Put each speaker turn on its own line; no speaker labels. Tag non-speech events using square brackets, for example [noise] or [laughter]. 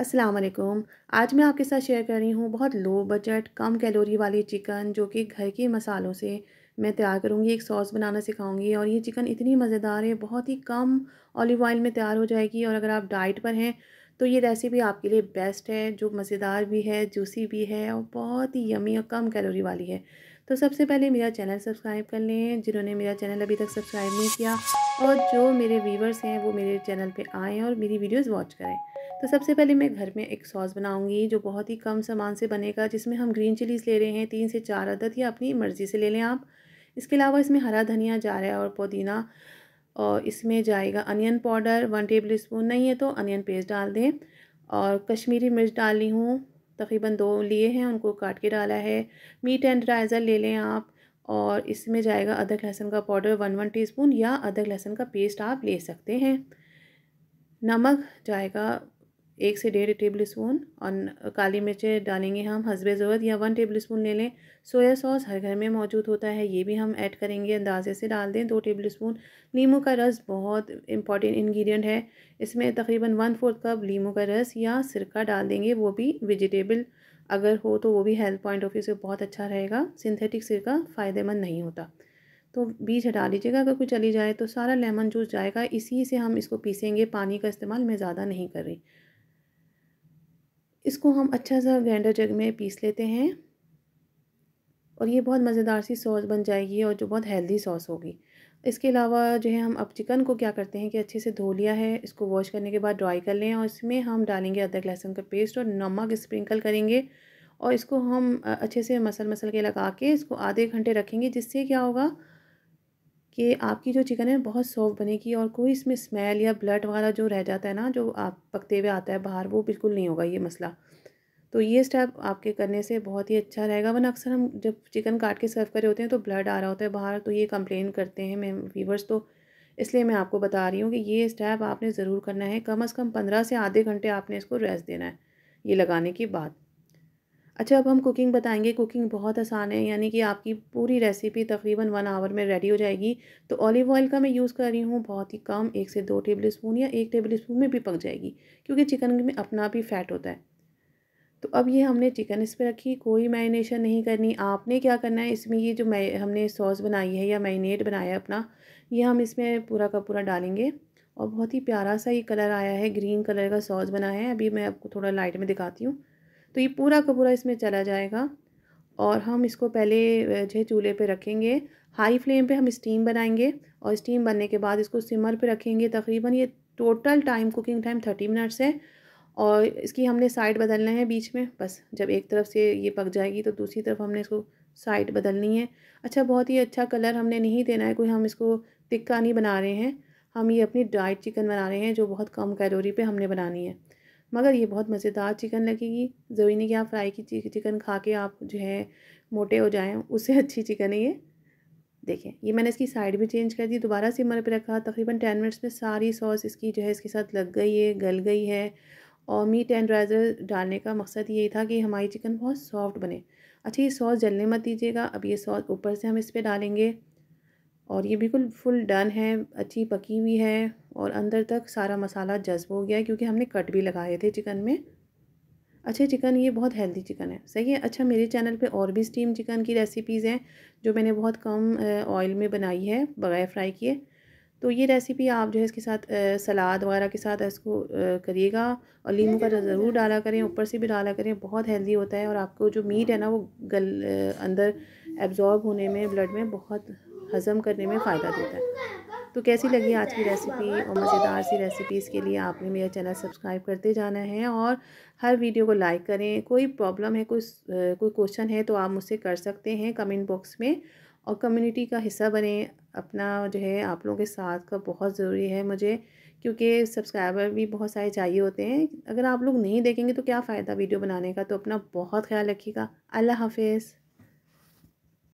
अस्सलाम वालेकुम आज मैं आपके साथ शेयर कर रही हूँ बहुत लो बजट कम कैलोरी वाली चिकन जो कि घर के मसालों से मैं तैयार करूँगी एक सॉस बनाना सिखाऊंगी और ये चिकन इतनी मज़ेदार है बहुत ही कम ऑलिव ऑयल में तैयार हो जाएगी और अगर आप डाइट पर हैं तो ये रेसिपी आपके लिए बेस्ट है जो मज़ेदार भी है जूसी भी है और बहुत ही यमी और कम कैलोरी वाली है तो सबसे पहले मेरा चैनल सब्सक्राइब कर लें जिन्होंने मेरा चैनल अभी तक सब्सक्राइब नहीं किया और जो मेरे व्यूवर्स हैं वो मेरे चैनल पे आएँ और मेरी वीडियोस वॉच करें तो सबसे पहले मैं घर में एक सॉस बनाऊंगी जो बहुत ही कम सामान से बनेगा जिसमें हम ग्रीन चिलीज़ ले रहे हैं तीन से चार अदद या अपनी मर्ज़ी से ले लें आप इसके अलावा इसमें हरा धनिया जा रहा है और पुदीना और इसमें जाएगा onion powder one tablespoon नहीं है तो अनियन पेस्ट डाल दें और कश्मीरी मिर्च डाल ली हूँ तकरीबन दो लिए हैं उनको काट के डाला है मीट एंड राइज़र ले लें आप और इसमें जाएगा अदरक लहसुन का पाउडर वन वन टीस्पून या अदरक लहसुन का पेस्ट आप ले सकते हैं नमक जाएगा एक से डेढ़ टेबल स्पून और काली मिर्चें डालेंगे हम हसबे ज़रूरत या वन टेबल स्पून ले लें सोया सॉस हर घर में मौजूद होता है ये भी हम ऐड करेंगे अंदाजे से डाल दें दो टेबल स्पून नींबू का रस बहुत इंपॉर्टेंट इंग्रेडिएंट है इसमें तकरीबन वन फोर्थ कप नींबू का रस या सिरका डाल देंगे वो भी वेजिटेबल अगर हो तो वो भी हेल्थ पॉइंट ऑफ व्यू से बहुत अच्छा रहेगा सिंथेटिक सिरका फ़ायदेमंद नहीं होता तो बीज हटा लीजिएगा अगर कोई चली जाए तो सारा लेमन जूस जाएगा इसी से हम इसको पीसेंगे पानी का इस्तेमाल मैं ज़्यादा नहीं कर रही इसको हम अच्छा सा ग्राइंडर जग में पीस लेते हैं और ये बहुत मज़ेदार सी सॉस बन जाएगी और जो बहुत हेल्दी सॉस होगी इसके अलावा जो है हम अब चिकन को क्या करते हैं कि अच्छे से धो लिया है इसको वॉश करने के बाद ड्राई कर लें और इसमें हम डालेंगे अदरक लहसुन का पेस्ट और नमक स्प्रिंकल करेंगे और इसको हम अच्छे से मसल मसल के लगा के इसको आधे घंटे रखेंगे जिससे क्या होगा कि आपकी जो चिकन है बहुत सॉफ्ट बनेगी और कोई इसमें स्मेल या ब्लड वगैरह जो रह जाता है ना जो आप पकते हुए आता है बाहर वो बिल्कुल नहीं होगा ये मसला तो ये स्टेप आपके करने से बहुत ही अच्छा रहेगा वन अक्सर हम जब चिकन काट के सर्व करे होते हैं तो ब्लड आ रहा होता है बाहर तो ये कंप्लेन करते हैं मैं व्यूवर्स तो इसलिए मैं आपको बता रही हूँ कि ये स्टेप आपने ज़रूर करना है कम अज़ कम पंद्रह से आधे घंटे आपने इसको रेस्ट देना है ये लगाने के बाद अच्छा अब हम कुकिंग बताएंगे कुकिंग बहुत आसान है यानी कि आपकी पूरी रेसिपी तकरीबन वन आवर में रेडी हो जाएगी तो ऑलिव ऑयल का मैं यूज़ कर रही हूँ बहुत ही कम एक से दो टेबल स्पून या एक टेबल स्पून में भी पक जाएगी क्योंकि चिकन में अपना भी फ़ैट होता है तो अब ये हमने चिकन इस पर रखी कोई मैरिनेशन नहीं करनी आपने क्या करना है इसमें ये जो मै हमने सॉस बनाई है या मैरिनेट बनाया अपना ये हम इसमें पूरा का पूरा डालेंगे और बहुत ही प्यारा सा ये कलर आया है ग्रीन कलर का सॉस बना है अभी मैं आपको थोड़ा लाइट में दिखाती हूँ तो ये पूरा का पूरा इसमें चला जाएगा और हम इसको पहले जो चूल्हे पे रखेंगे हाई फ्लेम पे हम स्टीम बनाएंगे और स्टीम बनने के बाद इसको सिमर पे रखेंगे तकरीबन ये total time cooking time thirty minutes है और इसकी हमने साइड बदलना है बीच में बस जब एक तरफ से ये पक जाएगी तो दूसरी तरफ हमने इसको साइड बदलनी है अच्छा बहुत ही अच्छा कलर हमने नहीं देना है कोई हम इसको तिक्का नहीं बना रहे हैं हम ये अपनी डाइट चिकन बना रहे हैं जो बहुत कम कैलोरी पे हमने बनानी है मगर ये बहुत मज़ेदार चिकन लगेगी ज़रूरी नहीं कि आप फ्राई की चिकन खा के आप जो है मोटे हो जाएँ उससे [laughs] अच्छी चिकन है ये देखें ये मैंने इसकी साइड भी चेंज कर दी दोबारा सिमर पे रखा तकरीबन टेन मिनट्स में सारी सॉस इसकी जो है इसके साथ लग गई है गल गई है और मीट एंड राइजर डालने का मकसद यही था कि हमारी चिकन बहुत सॉफ्ट बने अच्छा ये सॉस जलने मत दीजिएगा अब ये सॉस ऊपर से हम इस पर डालेंगे और ये बिल्कुल फुल डन है अच्छी पकी हुई है और अंदर तक सारा मसाला जज्ब हो गया क्योंकि हमने कट भी लगाए थे चिकन में अच्छे चिकन ये बहुत हेल्दी चिकन है सही है अच्छा मेरे चैनल पे और भी स्टीम चिकन की रेसिपीज़ हैं जो मैंने बहुत कम ऑयल में बनाई है बगैर फ्राई किए तो ये रेसिपी आप जो है इसके साथ सलाद वगैरह के साथ इसको करिएगा और लीम का ज़रूर डाला करें ऊपर से भी डाला करें बहुत हेल्दी होता है और आपको जो मीट है ना वो गल अंदर एब्ज़ॉर्ब होने में ब्लड में बहुत हज़म करने में फ़ायदा देता है तो कैसी लगी आज की रेसिपी और मज़ेदार सी रेसिपीज़ के लिए आपने मेरा चैनल सब्सक्राइब करते जाना है और हर वीडियो को लाइक करें कोई प्रॉब्लम है कोई कोई क्वेश्चन है तो आप मुझसे कर सकते हैं कमेंट बॉक्स में और कम्युनिटी का हिस्सा बने अपना जो है आप लोगों के साथ का बहुत ज़रूरी है मुझे क्योंकि सब्सक्राइबर भी बहुत सारे चाहिए होते हैं अगर आप लोग नहीं देखेंगे तो क्या फ़ायदा वीडियो बनाने का तो अपना बहुत ख्याल रखिएगा अल्लाह हाफिज़